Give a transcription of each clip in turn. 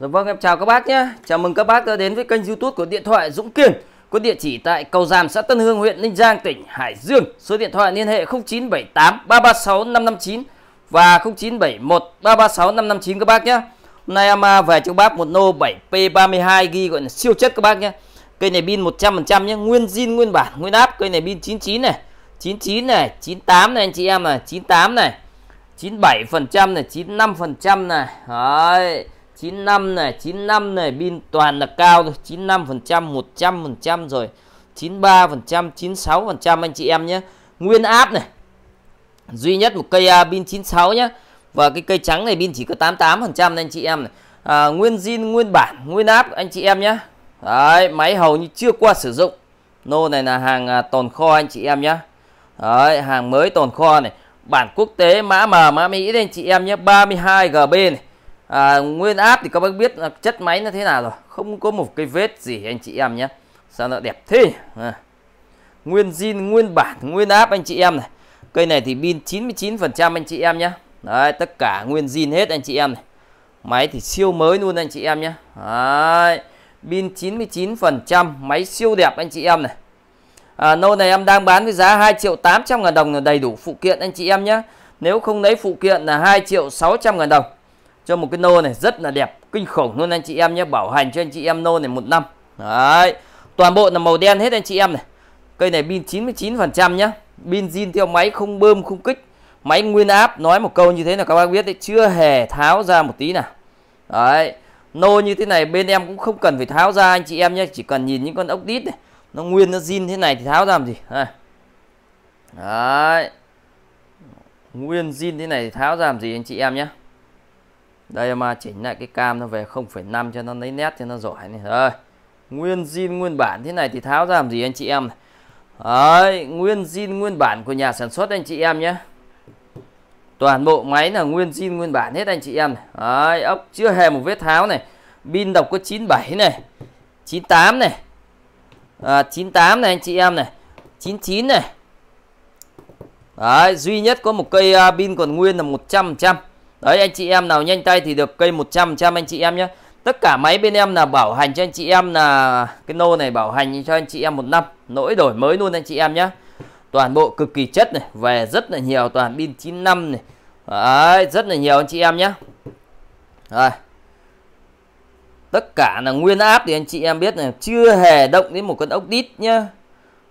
Dạ vâng em chào các bác nhé Chào mừng các bác đã đến với kênh youtube của Điện thoại Dũng Kiên Có địa chỉ tại cầu Giàm xã Tân Hương huyện Ninh Giang tỉnh Hải Dương Số điện thoại liên hệ 0978 336 559 và 0971 336 559 các bác nhé Hôm nay em à, về cho bác một nô 7P32 ghi gọi là siêu chất các bác nhé Cây này pin 100% nhé Nguyên zin nguyên bản nguyên áp Cây này pin 99 này 99 này 98 này anh chị em này 98 này 97% này 95% này Đấy 95 này 95 này pin toàn là cao rồi 95% 100% rồi 93% 96% anh chị em nhé nguyên áp này duy nhất một cây à, pin 96 nhé và cái cây trắng này pin chỉ có 88% anh chị em này à, nguyên zin nguyên bản nguyên áp anh chị em nhé Đấy, máy hầu như chưa qua sử dụng nô này là hàng à, tồn kho anh chị em nhé Đấy, hàng mới tồn kho này bản quốc tế mã mà mã Mỹ đây anh chị em nhé 32 GB này à, nguyên áp thì các bác biết là chất máy nó thế nào rồi không có một cái vết gì anh chị em nhé sao nó đẹp thế à. nguyên zin nguyên bản nguyên áp anh chị em này cây này thì pin 99 phần trăm anh chị em nhé đấy tất cả nguyên zin hết anh chị em này máy thì siêu mới luôn anh chị em nhé đấy pin 99 phần trăm máy siêu đẹp anh chị em này à, nô này em đang bán với giá 2 triệu 800 ngàn đồng là đầy đủ phụ kiện anh chị em nhé nếu không lấy phụ kiện là 2 triệu 600 ngàn đồng cho một cái nô này rất là đẹp kinh khủng luôn anh chị em nhé bảo hành cho anh chị em nô này một năm đấy toàn bộ là màu đen hết anh chị em này cây này pin 99 phần trăm nhá pin zin theo máy không bơm không kích máy nguyên áp nói một câu như thế là các bác biết đấy chưa hề tháo ra một tí nào đấy nô như thế này bên em cũng không cần phải tháo ra anh chị em nhé chỉ cần nhìn những con ốc đít này nó nguyên nó zin thế này thì tháo ra làm gì đây. đấy nguyên zin thế này thì tháo ra làm gì anh chị em nhé đây mà chỉnh lại cái cam nó về 0,5 cho nó lấy nét cho nó giỏi này rồi nguyên zin nguyên bản thế này thì tháo ra làm gì anh chị em này, đấy nguyên zin nguyên bản của nhà sản xuất anh chị em nhé toàn bộ máy là nguyên zin nguyên bản hết anh chị em đấy ốc chưa hề một vết tháo này pin độc có 97 này 98 này à, 98 này anh chị em này 99 này Đấy, duy nhất có một cây à, pin còn nguyên là 100 đấy anh chị em nào nhanh tay thì được cây 100 trăm anh chị em nhé tất cả máy bên em là bảo hành cho anh chị em là cái nô này bảo hành cho anh chị em một năm nỗi đổi mới luôn anh chị em nhé toàn bộ cực kỳ chất này về rất là nhiều toàn pin 95 này đấy, rất là nhiều anh chị em nhé rồi tất cả là nguyên áp thì anh chị em biết này chưa hề động đến một con ốc đít nhá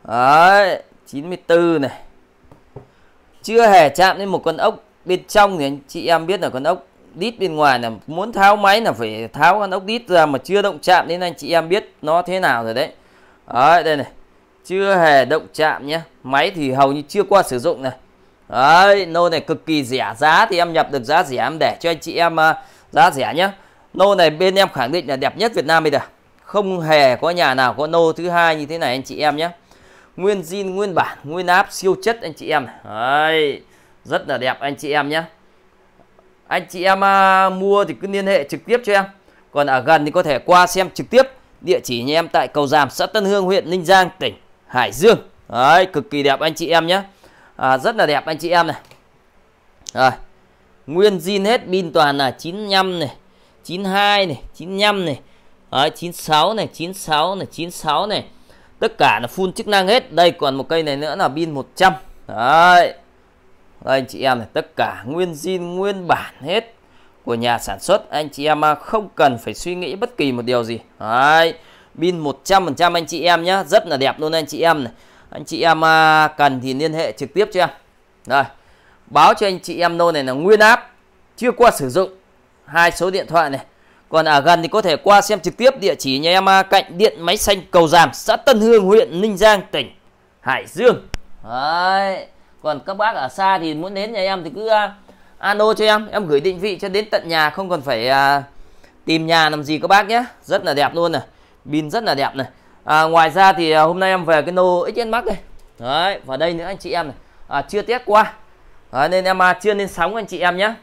đấy 94 này chưa hề chạm đến một con ốc bên trong thì anh chị em biết là con ốc đít bên ngoài là muốn tháo máy là phải tháo con ốc đít ra mà chưa động chạm nên anh chị em biết nó thế nào rồi đấy đấy đây này chưa hề động chạm nhé máy thì hầu như chưa qua sử dụng này đấy nô này cực kỳ rẻ giá thì em nhập được giá rẻ em để cho anh chị em uh, giá rẻ nhé nô này bên em khẳng định là đẹp nhất Việt Nam bây giờ không hề có nhà nào có nô thứ hai như thế này anh chị em nhé nguyên zin nguyên bản nguyên áp siêu chất anh chị em đấy rất là đẹp anh chị em nhé anh chị em à, mua thì cứ liên hệ trực tiếp cho em còn ở gần thì có thể qua xem trực tiếp địa chỉ nhà em tại cầu giàm xã tân hương huyện ninh giang tỉnh hải dương đấy cực kỳ đẹp anh chị em nhé à, rất là đẹp anh chị em này rồi nguyên zin hết pin toàn là 95 này 92 này 95 này đấy, 96 này 96 này 96 này tất cả là full chức năng hết đây còn một cây này nữa là pin 100 đấy anh chị em này tất cả nguyên zin nguyên bản hết của nhà sản xuất anh chị em à, không cần phải suy nghĩ bất kỳ một điều gì đấy pin 100% anh chị em nhé rất là đẹp luôn anh chị em này anh chị em à, cần thì liên hệ trực tiếp cho em rồi báo cho anh chị em nô này là nguyên áp chưa qua sử dụng hai số điện thoại này còn ở gần thì có thể qua xem trực tiếp địa chỉ nhà em à, cạnh điện máy xanh cầu giàm xã Tân Hương huyện Ninh Giang tỉnh Hải Dương đấy còn các bác ở xa thì muốn đến nhà em thì cứ à, alo cho em em gửi định vị cho đến tận nhà không cần phải à, tìm nhà làm gì các bác nhé rất là đẹp luôn này pin rất là đẹp này à, ngoài ra thì à, hôm nay em về cái nô xn max đây đấy và đây nữa anh chị em này à, chưa test qua đấy, nên em à, chưa lên sóng anh chị em nhé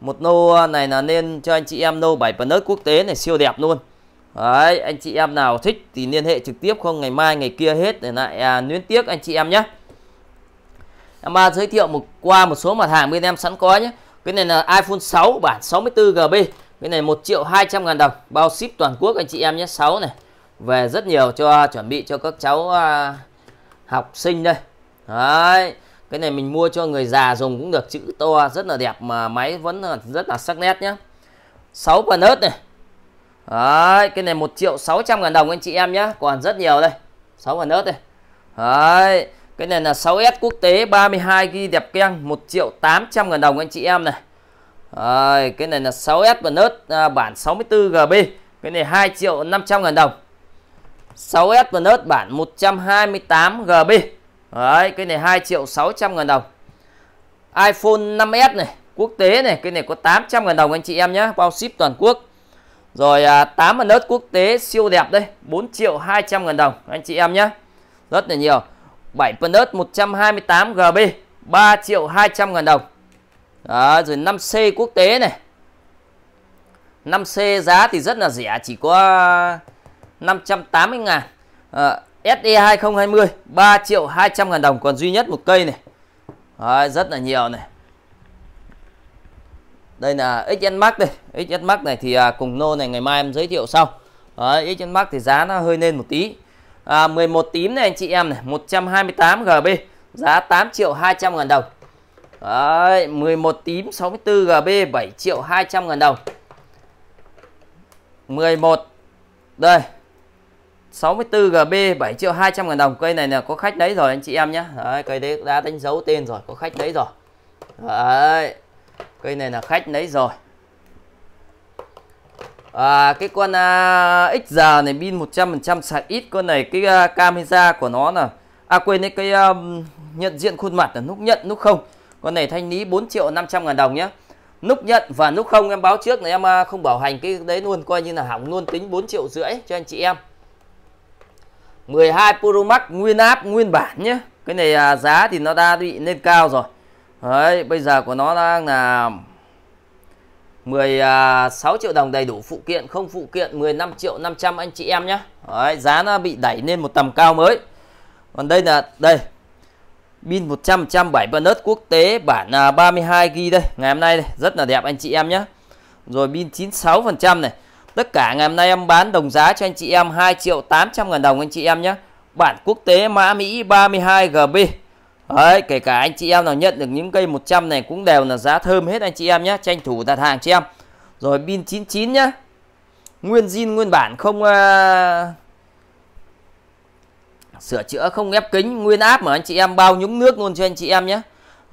một nô à, này là nên cho anh chị em nô 7 nớt quốc tế này siêu đẹp luôn đấy anh chị em nào thích thì liên hệ trực tiếp không ngày mai ngày kia hết để lại à, luyến tiếc anh chị em nhé em giới thiệu một qua một số mặt hàng bên em sẵn có nhé cái này là iPhone 6 bản 64 GB cái này 1 triệu 200 ngàn đồng bao ship toàn quốc anh chị em nhé 6 này về rất nhiều cho chuẩn bị cho các cháu à, học sinh đây đấy cái này mình mua cho người già dùng cũng được chữ to rất là đẹp mà máy vẫn rất là sắc nét nhé 6 phần ớt này đấy cái này 1 triệu 600 ngàn đồng anh chị em nhé còn rất nhiều đây 6 phần ớt đây đấy cái này là 6S quốc tế 32GB đẹp keng 1 triệu 800 ngàn đồng anh chị em này Rồi, Cái này là 6S và nớt à, bản 64GB Cái này 2 triệu 500 ngàn đồng 6S và nớt bản 128GB Đấy, cái này 2 triệu 600 ngàn đồng iPhone 5S này quốc tế này cái này có 800 ngàn đồng anh chị em nhé bao ship toàn quốc rồi à, 8 nớt quốc tế siêu đẹp đây 4 triệu 200 ngàn đồng anh chị em nhé rất là nhiều 7 Plus 128 GB 3 triệu 200 ngàn đồng Đó, rồi 5C quốc tế này 5C giá thì rất là rẻ chỉ có 580 ờ, ngàn à, SE 2020 3 triệu 200 ngàn đồng còn duy nhất một cây này Đấy, rất là nhiều này đây là XN Max đây XN Max này thì à, cùng nô này ngày mai em giới thiệu sau Đấy, XN Max thì giá nó hơi lên một tí à, 11 tím này anh chị em này 128 GB giá 8 triệu 200 ngàn đồng Đấy, 11 tím 64 GB 7 triệu 200 ngàn đồng 11 đây 64 GB 7 triệu 200 ngàn đồng cây này là có khách đấy rồi anh chị em nhé đấy, cây đấy đã đánh dấu tên rồi có khách đấy rồi đấy, cây này là khách đấy rồi À, cái con à, XR này pin 100% sạc ít con này cái à, camera của nó là à quên đấy cái à, nhận diện khuôn mặt là nút nhận nút không con này thanh lý 4 triệu 500 ngàn đồng nhé nút nhận và nút không em báo trước là em à, không bảo hành cái đấy luôn coi như là hỏng luôn tính 4 triệu rưỡi cho anh chị em 12 Pro Max nguyên áp nguyên bản nhé cái này à, giá thì nó đã bị lên cao rồi đấy bây giờ của nó đang là 16 à, triệu đồng đầy đủ phụ kiện không phụ kiện 15 triệu 500 anh chị em nhé Đấy, giá nó bị đẩy lên một tầm cao mới còn đây là đây pin 100 trăm bảy nớt quốc tế bản 32 à, g đây ngày hôm nay đây, rất là đẹp anh chị em nhé rồi pin 96 phần trăm này tất cả ngày hôm nay em bán đồng giá cho anh chị em 2 triệu 800 ngàn đồng anh chị em nhé bản quốc tế mã Mỹ 32 GB Đấy, kể cả anh chị em nào nhận được những cây 100 này cũng đều là giá thơm hết anh chị em nhé. Tranh thủ đặt hàng chị em. Rồi pin 99 nhá. Nguyên zin nguyên bản không uh, sửa chữa không ép kính, nguyên áp mà anh chị em bao nhúng nước luôn cho anh chị em nhé.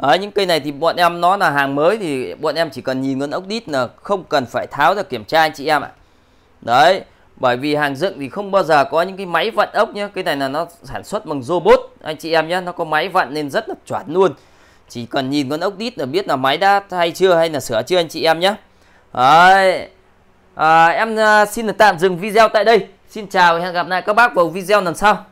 Đấy, những cây này thì bọn em nó là hàng mới thì bọn em chỉ cần nhìn con ốc đít là không cần phải tháo ra kiểm tra anh chị em ạ. Đấy bởi vì hàng dựng thì không bao giờ có những cái máy vận ốc nhé cái này là nó sản xuất bằng robot anh chị em nhé nó có máy vận nên rất là chuẩn luôn chỉ cần nhìn con ốc đít là biết là máy đã thay chưa hay là sửa chưa anh chị em nhé Đấy. À, em à, xin được tạm dừng video tại đây xin chào và hẹn gặp lại các bác vào video lần sau